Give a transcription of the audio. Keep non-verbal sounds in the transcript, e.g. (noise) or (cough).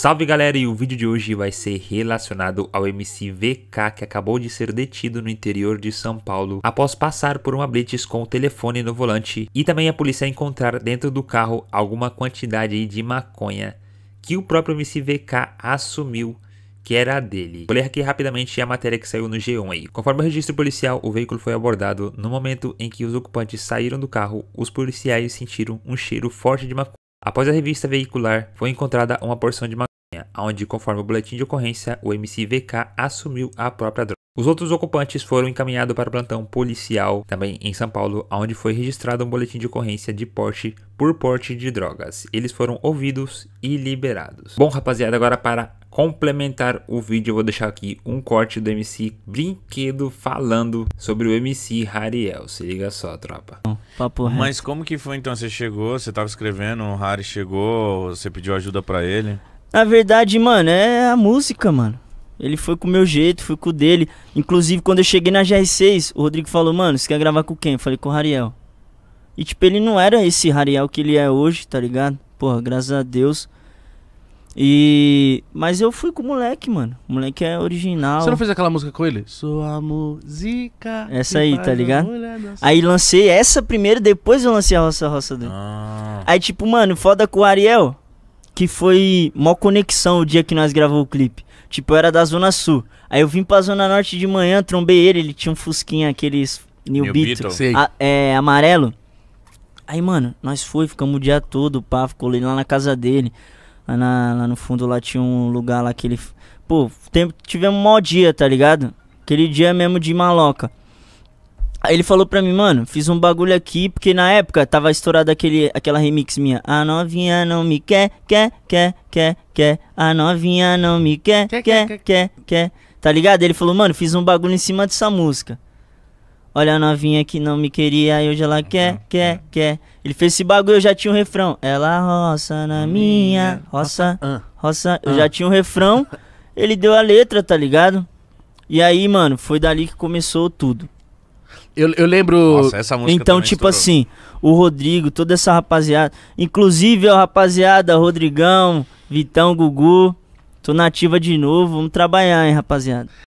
Salve galera, e o vídeo de hoje vai ser relacionado ao MC VK que acabou de ser detido no interior de São Paulo após passar por uma blitz com o telefone no volante e também a polícia encontrar dentro do carro alguma quantidade de maconha que o próprio MC VK assumiu que era dele. Vou ler aqui rapidamente a matéria que saiu no G1 aí. Conforme o registro policial, o veículo foi abordado no momento em que os ocupantes saíram do carro, os policiais sentiram um cheiro forte de maconha. Após a revista veicular, foi encontrada uma porção de maconha onde, conforme o boletim de ocorrência, o MC VK assumiu a própria droga. Os outros ocupantes foram encaminhados para o plantão policial, também em São Paulo, onde foi registrado um boletim de ocorrência de porte por porte de drogas. Eles foram ouvidos e liberados. Bom, rapaziada, agora para complementar o vídeo, eu vou deixar aqui um corte do MC Brinquedo falando sobre o MC Hariel. Se liga só, tropa. Mas como que foi então? Você chegou, você estava escrevendo, o Hari chegou, você pediu ajuda para ele? Na verdade, mano, é a música, mano. Ele foi com o meu jeito, fui com o dele. Inclusive, quando eu cheguei na GR6, o Rodrigo falou, mano, você quer gravar com quem? Eu falei, com o Rariel. E, tipo, ele não era esse Rariel que ele é hoje, tá ligado? Porra, graças a Deus. E. Mas eu fui com o moleque, mano. O moleque é original. Você não fez aquela música com ele? Sua música. Essa aí, tá ligado? Aí lancei essa primeiro, depois eu lancei a Roça Roça dele. Ah. Aí, tipo, mano, foda com o Ariel que foi mó conexão o dia que nós gravou o clipe. Tipo, eu era da Zona Sul. Aí eu vim pra Zona Norte de manhã, trombei ele, ele tinha um fusquinha, aqueles New, New Beetle, A, é, amarelo. Aí, mano, nós foi, ficamos o dia todo, pá, ficou lá na casa dele. Lá, na, lá no fundo, lá tinha um lugar lá que ele... Pô, tem, tivemos um mau dia, tá ligado? Aquele dia mesmo de maloca. Aí ele falou pra mim, mano, fiz um bagulho aqui, porque na época tava estourada aquele, aquela remix minha. A novinha não me quer, quer, quer, quer, quer. A novinha não me quer, quer, quer, quer, quer. Tá ligado? Ele falou, mano, fiz um bagulho em cima dessa música. Olha a novinha que não me queria, e hoje ela quer, então, quer, é. quer. Ele fez esse bagulho, eu já tinha um refrão. Ela roça na minha, roça, roça. Eu já tinha um refrão, (laughs) ele deu a letra, tá ligado? E aí, mano, foi dali que começou tudo. Eu, eu lembro. Nossa, essa música então, tipo estourou. assim, o Rodrigo, toda essa rapaziada. Inclusive, a rapaziada, Rodrigão, Vitão, Gugu. Tô nativa de novo, vamos trabalhar, hein, rapaziada.